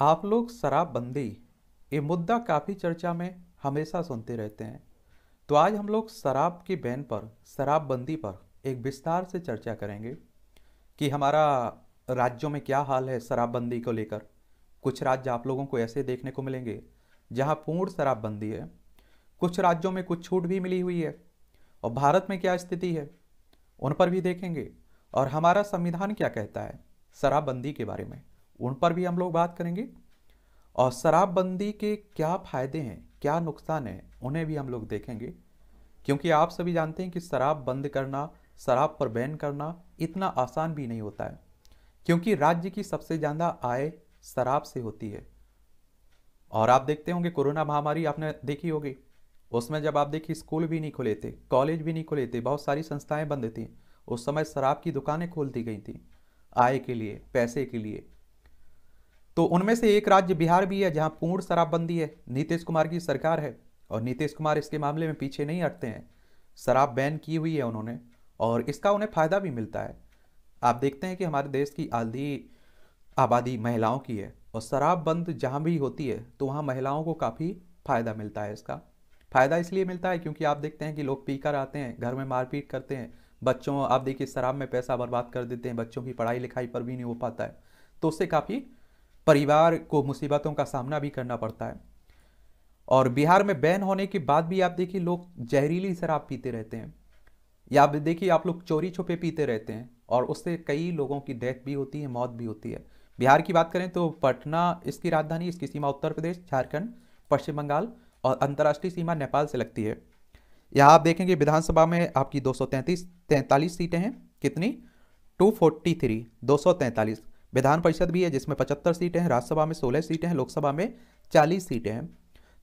आप लोग शराबबंदी ये मुद्दा काफ़ी चर्चा में हमेशा सुनते रहते हैं तो आज हम लोग शराब की बैन पर शराबबंदी पर एक विस्तार से चर्चा करेंगे कि हमारा राज्यों में क्या हाल है शराबबंदी को लेकर कुछ राज्य आप लोगों को ऐसे देखने को मिलेंगे जहां पूर्ण शराबबंदी है कुछ राज्यों में कुछ छूट भी मिली हुई है और भारत में क्या स्थिति है उन पर भी देखेंगे और हमारा संविधान क्या कहता है शराबबंदी के बारे में उन पर भी हम लोग बात करेंगे और शराबबंदी के क्या फ़ायदे हैं क्या नुकसान है उन्हें भी हम लोग देखेंगे क्योंकि आप सभी जानते हैं कि शराब बंद करना शराब पर बैन करना इतना आसान भी नहीं होता है क्योंकि राज्य की सबसे ज़्यादा आय शराब से होती है और आप देखते होंगे कोरोना महामारी आपने देखी होगी उसमें जब आप देखिए स्कूल भी नहीं खुले थे कॉलेज भी नहीं खुले थे बहुत सारी संस्थाएं बंद थी उस समय शराब की दुकानें खोल दी गई थी आय के लिए पैसे के लिए तो उनमें से एक राज्य बिहार भी है जहां पूर्ण शराबबंदी है नीतीश कुमार की सरकार है और नीतीश कुमार इसके मामले में पीछे नहीं हटते हैं शराब बैन की हुई है उन्होंने और इसका उन्हें फ़ायदा भी मिलता है आप देखते हैं कि हमारे देश की आधी आबादी महिलाओं की है और शराब बंद जहाँ भी होती है तो वहाँ महिलाओं को काफ़ी फ़ायदा मिलता है इसका फ़ायदा इसलिए मिलता है क्योंकि आप देखते हैं कि लोग पीकर आते हैं घर में मारपीट करते हैं बच्चों आप देखिए शराब में पैसा बर्बाद कर देते हैं बच्चों की पढ़ाई लिखाई पर भी नहीं हो पाता है तो उससे काफ़ी परिवार को मुसीबतों का सामना भी करना पड़ता है और बिहार में बैन होने के बाद भी आप देखिए लोग जहरीली शराब पीते रहते हैं या आप देखिए आप लोग चोरी छुपे पीते रहते हैं और उससे कई लोगों की डेथ भी होती है मौत भी होती है बिहार की बात करें तो पटना इसकी राजधानी इसकी सीमा उत्तर प्रदेश झारखंड पश्चिम बंगाल और अंतर्राष्ट्रीय सीमा नेपाल से लगती है यहाँ आप देखेंगे विधानसभा में आपकी दो सौ सीटें हैं कितनी 243 243 विधान परिषद भी है जिसमें पचहत्तर सीटें हैं राज्यसभा में सोलह सीटें हैं लोकसभा में चालीस सीटें हैं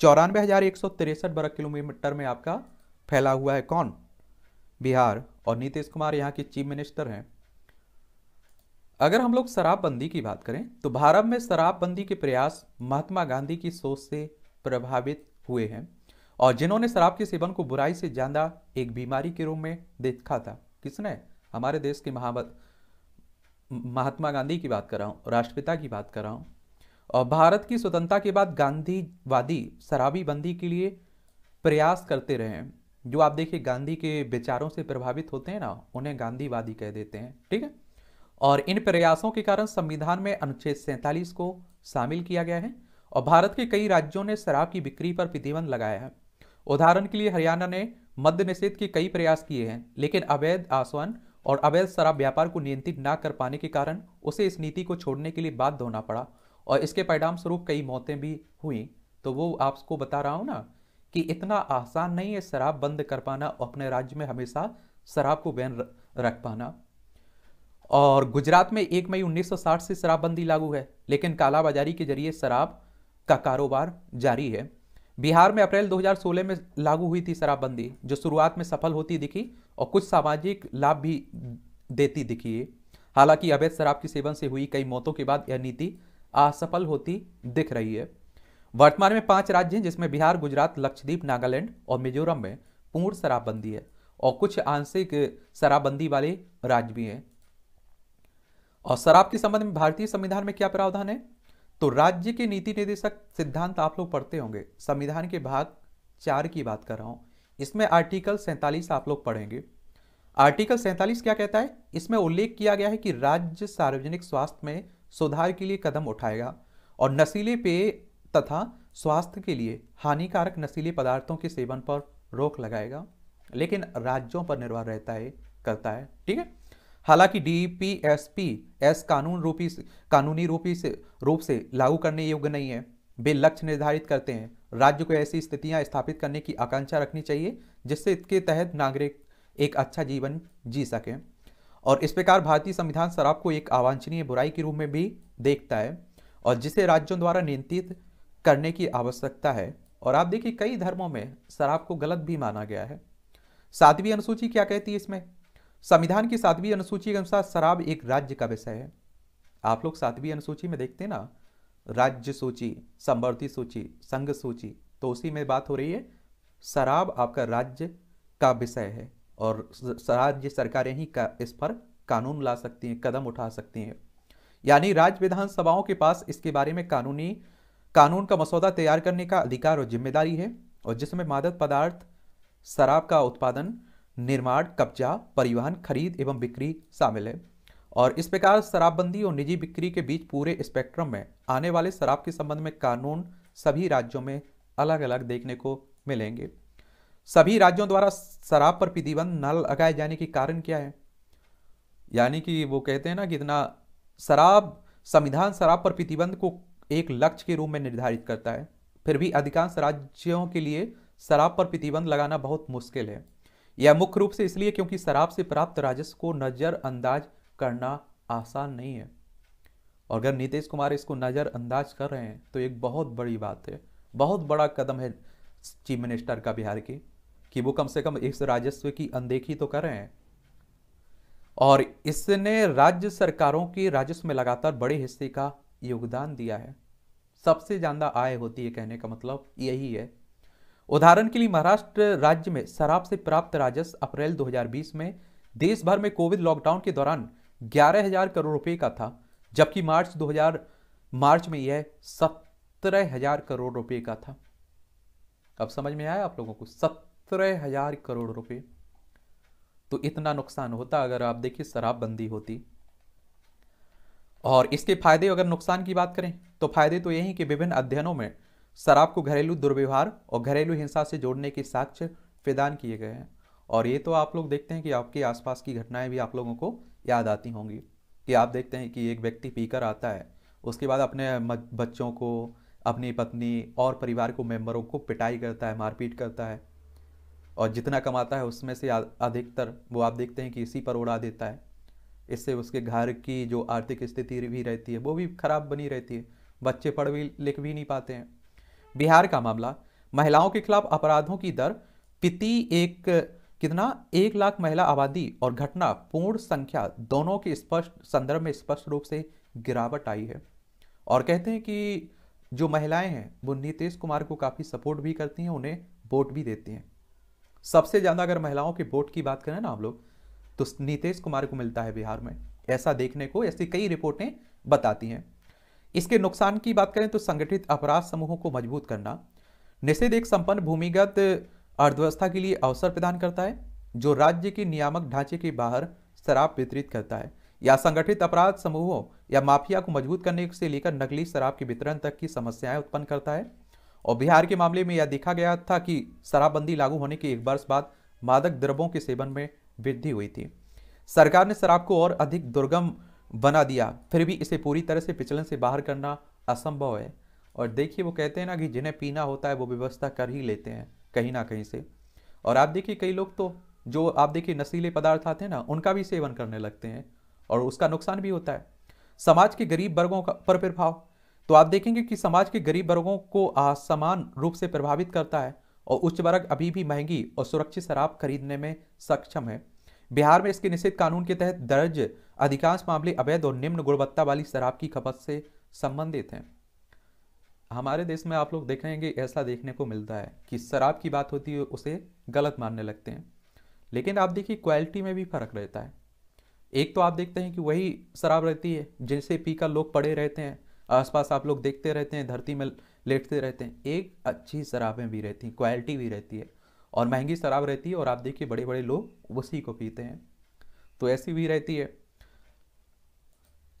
चौरानवे हज़ार एक सौ तिरसठ वर्ग किलोमीटर में आपका फैला हुआ है कौन बिहार और नीतीश कुमार यहाँ के चीफ मिनिस्टर हैं अगर हम लोग शराबबंदी की बात करें तो भारत में शराबबंदी के प्रयास महात्मा गांधी की सोच से प्रभावित हुए हैं और जिन्होंने शराब के सेवन को बुराई से ज़्यादा एक बीमारी के रूप में देखा था किसने हमारे देश के महावत महात्मा गांधी की बात कर रहा हूँ राष्ट्रपिता की बात कर रहा हूँ और भारत की स्वतंत्रता के बाद गांधीवादी बंदी के लिए प्रयास करते रहे जो आप देखिए गांधी के विचारों से प्रभावित होते हैं ना उन्हें गांधीवादी कह देते हैं ठीक है और इन प्रयासों के कारण संविधान में अनुच्छेद सैंतालीस को शामिल किया गया है और भारत के कई राज्यों ने शराब की बिक्री पर प्रतिबंध लगाया है उदाहरण के लिए हरियाणा ने मद्य निषेध के कई प्रयास किए हैं लेकिन अवैध आसवन और अवैध शराब व्यापार को नियंत्रित ना कर पाने के कारण उसे इस नीति को छोड़ने के लिए बाध्य होना पड़ा और इसके परिणाम स्वरूप कई मौतें भी हुई तो वो आपको बता रहा हूँ ना कि इतना आसान नहीं है शराब बंद कर पाना और अपने राज्य में हमेशा शराब को बैन रख पाना और गुजरात में एक मई 1960 से शराबबंदी लागू है लेकिन कालाबाजारी के जरिए शराब का कारोबार जारी है बिहार में अप्रैल 2016 में लागू हुई थी शराबबंदी जो शुरुआत में सफल होती दिखी और कुछ सामाजिक लाभ भी देती दिखी हालांकि अवैध शराब के सेवन से हुई कई मौतों के बाद यह नीति असफल होती दिख रही है वर्तमान में पांच राज्य हैं जिसमें बिहार गुजरात लक्षद्वीप नागालैंड और मिजोरम में पूर्ण शराबबंदी है और कुछ आंशिक शराबबंदी वाले राज्य भी हैं और शराब के संबंध में भारतीय संविधान में क्या प्रावधान है तो राज्य के नीति निर्देशक सिद्धांत आप लोग पढ़ते होंगे संविधान के भाग चार की बात कर रहा हूं इसमें आर्टिकल सैंतालीस आप लोग पढ़ेंगे आर्टिकल सैंतालीस क्या कहता है इसमें उल्लेख किया गया है कि राज्य सार्वजनिक स्वास्थ्य में सुधार के लिए कदम उठाएगा और नशीले पेय तथा स्वास्थ्य के लिए हानिकारक नशीले पदार्थों के सेवन पर रोक लगाएगा लेकिन राज्यों पर निर्भर रहता है करता है ठीक है हालांकि डीपीएसपी एस कानून रूपी कानूनी रूपी से रूप से लागू करने योग्य नहीं है वे लक्ष्य निर्धारित करते हैं राज्य को ऐसी स्थितियां स्थापित करने की आकांक्षा रखनी चाहिए जिससे इसके तहत नागरिक एक अच्छा जीवन जी सकें और इस प्रकार भारतीय संविधान शराब को एक अवांछनीय बुराई के रूप में भी देखता है और जिसे राज्यों द्वारा नियंत्रित करने की आवश्यकता है और आप देखिए कई धर्मों में शराब को गलत भी माना गया है सातवीं अनुसूची क्या कहती है इसमें संविधान की सातवीं अनुसूची के अनुसार शराब एक राज्य का विषय है आप लोग सातवीं अनुसूची में देखते हैं ना राज्य सूची संवर्ती सूची संघ सूची तो उसी में बात हो रही है शराब आपका राज्य का विषय है और राज्य सरकारें ही का इस पर कानून ला सकती हैं कदम उठा सकती हैं यानी राज्य विधानसभाओं के पास इसके बारे में कानूनी कानून का मसौदा तैयार करने का अधिकार और जिम्मेदारी है और जिसमें मादक पदार्थ शराब का उत्पादन निर्माण कब्जा परिवहन खरीद एवं बिक्री शामिल है और इस प्रकार शराबबंदी और निजी बिक्री के बीच पूरे स्पेक्ट्रम में आने वाले शराब के संबंध में कानून सभी राज्यों में अलग अलग देखने को मिलेंगे सभी राज्यों द्वारा शराब पर प्रतिबंध न लगाए जाने के कारण क्या है यानी कि वो कहते हैं ना कि इतना शराब संविधान शराब पर प्रतिबंध को एक लक्ष्य के रूप में निर्धारित करता है फिर भी अधिकांश राज्यों के लिए शराब पर प्रतिबंध लगाना बहुत मुश्किल है यह मुख्य रूप से इसलिए क्योंकि शराब से प्राप्त राजस्व को नज़रअंदाज करना आसान नहीं है और अगर नीतीश कुमार इसको नज़रअंदाज कर रहे हैं तो एक बहुत बड़ी बात है बहुत बड़ा कदम है चीफ मिनिस्टर का बिहार की कि वो कम से कम इस राजस्व की अनदेखी तो कर रहे हैं और इसने राज्य सरकारों के राजस्व में लगातार बड़े हिस्से का योगदान दिया है सबसे ज़्यादा आय होती है कहने का मतलब यही है उदाहरण के लिए महाराष्ट्र राज्य में शराब से प्राप्त राजस्व अप्रैल 2020 में देश भर में कोविड लॉकडाउन के दौरान 11,000 करोड़ रुपए का था जबकि मार्च 2000 मार्च में यह 17,000 करोड़ रुपए का था अब समझ में आया आप लोगों को 17,000 करोड़ रुपए तो इतना नुकसान होता अगर आप देखिए शराबबंदी होती और इसके फायदे अगर नुकसान की बात करें तो फायदे तो यही कि विभिन्न अध्ययनों में शराब को घरेलू दुर्व्यवहार और घरेलू हिंसा से जोड़ने के साक्ष्य प्रदान किए गए हैं और ये तो आप लोग देखते हैं कि आपके आसपास की घटनाएं भी आप लोगों को याद आती होंगी कि आप देखते हैं कि एक व्यक्ति पीकर आता है उसके बाद अपने बच्चों को अपनी पत्नी और परिवार को मेम्बरों को पिटाई करता है मारपीट करता है और जितना कमाता है उसमें से अधिकतर वो आप देखते हैं कि इसी पर उड़ा देता है इससे उसके घर की जो आर्थिक स्थिति भी रहती है वो भी खराब बनी रहती है बच्चे पढ़ भी लिख भी नहीं पाते हैं बिहार का मामला महिलाओं के खिलाफ अपराधों की दर पिति एक कितना एक लाख महिला आबादी और घटना पूर्ण संख्या दोनों के स्पष्ट संदर्भ में स्पष्ट रूप से गिरावट आई है और कहते हैं कि जो महिलाएं हैं वो नीतीश कुमार को काफ़ी सपोर्ट भी करती हैं उन्हें वोट भी देती हैं सबसे ज़्यादा अगर महिलाओं के वोट की बात करें ना हम लोग तो नीतीश कुमार को मिलता है बिहार में ऐसा देखने को ऐसी कई रिपोर्टें बताती हैं इसके नुकसान की बात करें तो संगठित अपराध समूहों को मजबूत करना निषेध एक संपन्न भूमिगत अर्थव्यवस्था के लिए अवसर प्रदान करता है जो राज्य के नियामक ढांचे के बाहर शराब वितरित करता है या संगठित अपराध समूहों या माफिया को मजबूत करने से लेकर नकली शराब के वितरण तक की समस्याएं उत्पन्न करता है और बिहार के मामले में यह देखा गया था कि शराबबंदी लागू होने के एक वर्ष बाद मादक द्रव्यों के सेवन में वृद्धि हुई थी सरकार ने शराब को और अधिक दुर्गम बना दिया फिर भी इसे पूरी तरह से पिचलन से बाहर करना असंभव है और देखिए वो कहते हैं ना कि जिन्हें पीना होता है वो व्यवस्था कर ही लेते हैं कहीं ना कहीं से और आप देखिए कई लोग तो जो आप देखिए नशीले पदार्थ आते हैं ना उनका भी सेवन करने लगते हैं और उसका नुकसान भी होता है समाज के गरीब वर्गों का पर प्रभाव तो आप देखेंगे कि समाज के गरीब वर्गों को असमान रूप से प्रभावित करता है और उच्च वर्ग अभी भी महंगी और सुरक्षित शराब खरीदने में सक्षम है बिहार में इसके निषेध कानून के तहत दर्ज अधिकांश मामले अवैध और निम्न गुणवत्ता वाली शराब की खपत से संबंधित हैं हमारे देश में आप लोग देखेंगे ऐसा देखने को मिलता है कि शराब की बात होती है उसे गलत मानने लगते हैं लेकिन आप देखिए क्वालिटी में भी फर्क रहता है एक तो आप देखते हैं कि वही शराब रहती है जिनसे पीकर लोग पड़े रहते हैं आसपास आप लोग देखते रहते हैं धरती में लेटते रहते हैं एक अच्छी शराबें भी रहती हैं क्वालिटी भी रहती है और महंगी शराब रहती है और आप देखिए बड़े बड़े लोग उसी को पीते हैं तो ऐसी भी रहती है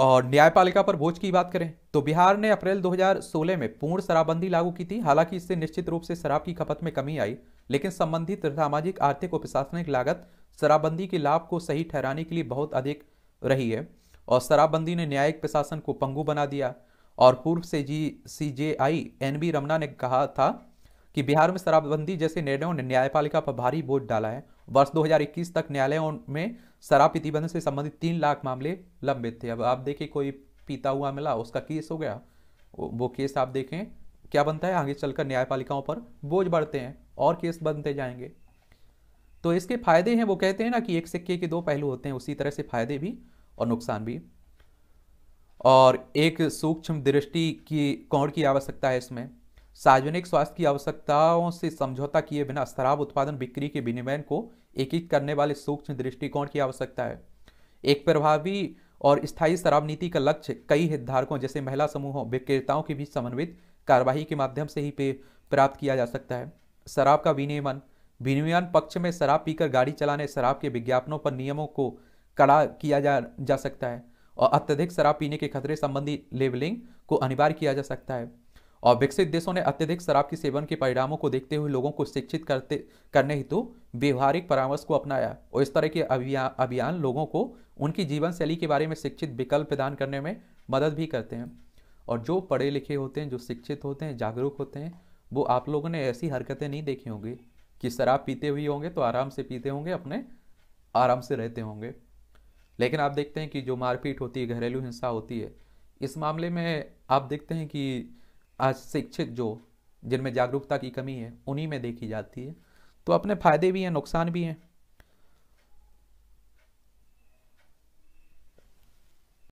और न्यायपालिका पर बोझ की बात करें तो बिहार ने अप्रैल 2016 में पूर्ण शराबबंदी लागू की थी हालांकि इससे निश्चित रूप से शराब की खपत में कमी आई लेकिन संबंधित सामाजिक आर्थिक और प्रशासनिक लागत शराबबंदी के लाभ को सही ठहराने के लिए बहुत अधिक रही है और शराबबंदी ने न्यायिक प्रशासन को पंगु बना दिया और पूर्व से जी C J I N V Ramana ने कहा था कि बिहार में शराबबंदी जैसे निर्णयों ने न्यायपालिका पर भारी बोझ डाला है वर्ष 2021 तक न्यायालयों में शराब प्रतिबंध से संबंधित तीन लाख मामले लंबित थे अब आप देखें कोई पीता हुआ मिला उसका केस हो गया वो केस आप देखें क्या बनता है आगे चलकर न्यायपालिकाओं पर बोझ बढ़ते हैं और केस बनते जाएंगे तो इसके फायदे हैं वो कहते हैं ना कि एक सिक्के के दो पहलू होते हैं उसी तरह से फायदे भी और नुकसान भी और एक सूक्ष्म दृष्टि की कौन की आवश्यकता है इसमें सार्वजनिक स्वास्थ्य की आवश्यकताओं से समझौता किए बिना शराब उत्पादन बिक्री के विनिमय को एक करने वाले सूक्ष्म दृष्टिकोण की आवश्यकता है एक प्रभावी और स्थायी शराब नीति का लक्ष्य कई हितधारकों जैसे महिला समूहों विक्रेताओं के बीच समन्वित कार्यवाही के माध्यम से ही प्राप्त किया जा सकता है शराब का विनियमन विनियमन पक्ष में शराब पीकर गाड़ी चलाने शराब के विज्ञापनों पर नियमों को कड़ा किया जा जा सकता है और अत्यधिक शराब पीने के खतरे संबंधी लेबलिंग को अनिवार्य किया जा सकता है और विकसित देशों ने अत्यधिक शराब के सेवन के परिणामों को देखते हुए लोगों को शिक्षित करते करने हेतु व्यवहारिक परामर्श को अपनाया और इस तरह के अभियान अभियान लोगों को उनकी जीवन शैली के बारे में शिक्षित विकल्प प्रदान करने में मदद भी करते हैं और जो पढ़े लिखे होते हैं जो शिक्षित होते हैं जागरूक होते हैं वो आप लोगों ने ऐसी हरकतें नहीं देखी होंगी कि शराब पीते हुए होंगे तो आराम से पीते होंगे अपने आराम से रहते होंगे लेकिन आप देखते हैं कि जो मारपीट होती है घरेलू हिंसा होती है इस मामले में आप देखते हैं कि अशिक्षित जो जिनमें जागरूकता की कमी है उन्हीं में देखी जाती है तो अपने फ़ायदे भी हैं नुकसान भी हैं